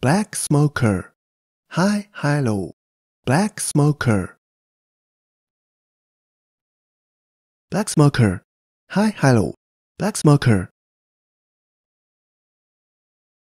black smoker, high, high, low, black smoker, black smoker, high, high, low, black smoker.